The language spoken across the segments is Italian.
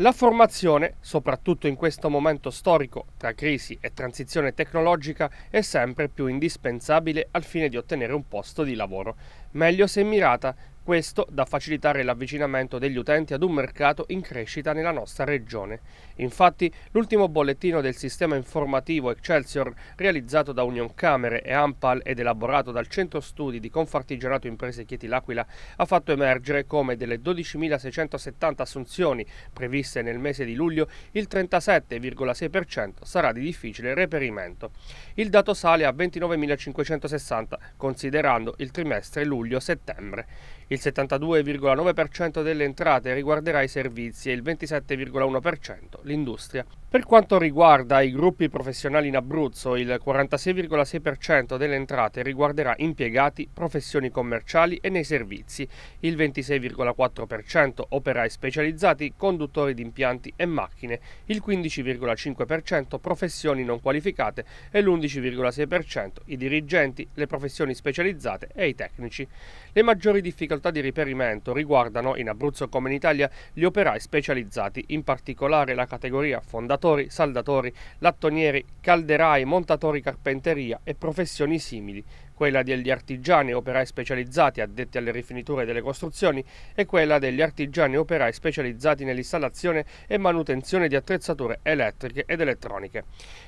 La formazione, soprattutto in questo momento storico tra crisi e transizione tecnologica, è sempre più indispensabile al fine di ottenere un posto di lavoro, meglio se mirata questo da facilitare l'avvicinamento degli utenti ad un mercato in crescita nella nostra regione. Infatti, l'ultimo bollettino del sistema informativo Excelsior, realizzato da Union Camere e Ampal ed elaborato dal Centro Studi di Confartigianato Imprese Chieti L'Aquila, ha fatto emergere come delle 12.670 assunzioni previste nel mese di luglio, il 37,6% sarà di difficile reperimento. Il dato sale a 29.560, considerando il trimestre luglio-settembre. Il 72,9% delle entrate riguarderà i servizi e il 27,1% l'industria. Per quanto riguarda i gruppi professionali in Abruzzo, il 46,6% delle entrate riguarderà impiegati, professioni commerciali e nei servizi, il 26,4% operai specializzati, conduttori di impianti e macchine, il 15,5% professioni non qualificate e l'11,6% i dirigenti, le professioni specializzate e i tecnici. Le maggiori difficoltà di riperimento riguardano, in Abruzzo come in Italia, gli operai specializzati, in particolare la categoria fondatore montatori, saldatori, lattonieri, calderai, montatori carpenteria e professioni simili, quella degli artigiani operai specializzati addetti alle rifiniture delle costruzioni e quella degli artigiani operai specializzati nell'installazione e manutenzione di attrezzature elettriche ed elettroniche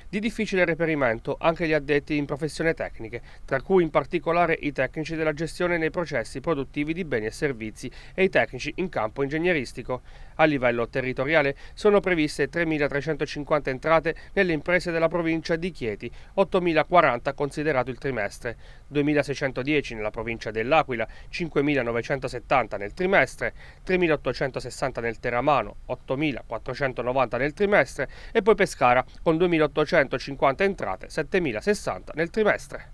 di difficile reperimento anche gli addetti in professioni tecniche, tra cui in particolare i tecnici della gestione nei processi produttivi di beni e servizi e i tecnici in campo ingegneristico. A livello territoriale sono previste 3.350 entrate nelle imprese della provincia di Chieti, 8.040 considerato il trimestre, 2.610 nella provincia dell'Aquila, 5.970 nel trimestre, 3.860 nel Teramano, 8.490 nel trimestre e poi Pescara con 2.800 850 entrate, 7.060 nel trimestre.